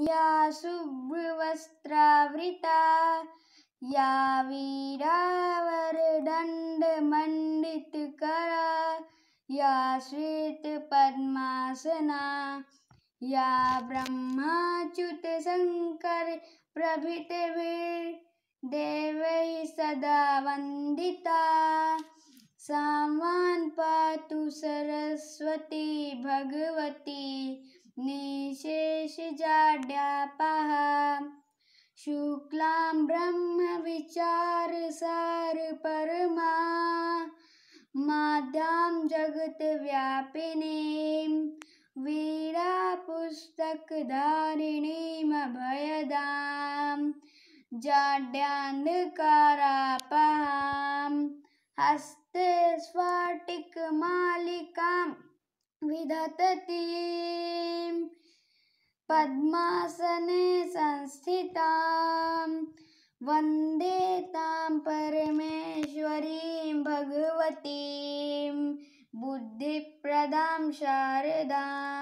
या शुभ्रवस्त्रावृता या वीरावरदण्डमण्डितकरा या श्वेतपद्मासना या ब्रह्माच्युतशङ्करप्रभृतविर्देवैः सदा वन्दिता सामान् पातु सरस्वती भगवती निशे जाड्यापः शुक्लां ब्रह्मविचारसारपरमा माद्यां जगद्व्यापिनीं वीरापुस्तकधारिणीमभयदां जाड्यान्धकारापहां हस्ते स्फाटिकमालिकां विधततीम् पद्मासने संस्थितां वन्दे तां परमेश्वरीं भगवतीं बुद्धिप्रदां शारदाम्